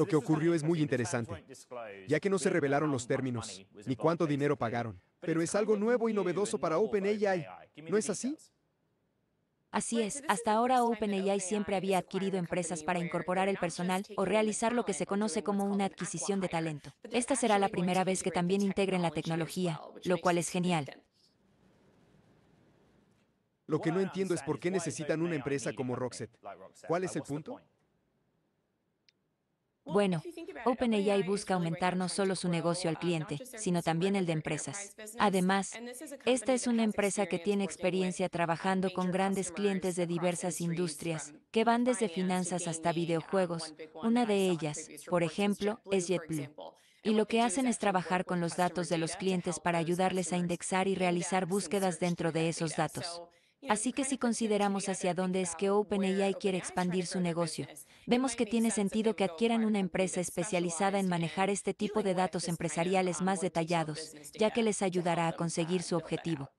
Lo que ocurrió es muy interesante, ya que no se revelaron los términos, ni cuánto dinero pagaron, pero es algo nuevo y novedoso para OpenAI, ¿no es así? Así es, hasta ahora OpenAI siempre había adquirido empresas para incorporar el personal o realizar lo que se conoce como una adquisición de talento. Esta será la primera vez que también integren la tecnología, lo cual es genial. Lo que no entiendo es por qué necesitan una empresa como Roxette. ¿Cuál es el punto? Bueno, OpenAI busca aumentar no solo su negocio al cliente, sino también el de empresas. Además, esta es una empresa que tiene experiencia trabajando con grandes clientes de diversas industrias, que van desde finanzas hasta videojuegos. Una de ellas, por ejemplo, es JetBlue y lo que hacen es trabajar con los datos de los clientes para ayudarles a indexar y realizar búsquedas dentro de esos datos. Así que si consideramos hacia dónde es que OpenAI quiere expandir su negocio, vemos que tiene sentido que adquieran una empresa especializada en manejar este tipo de datos empresariales más detallados, ya que les ayudará a conseguir su objetivo.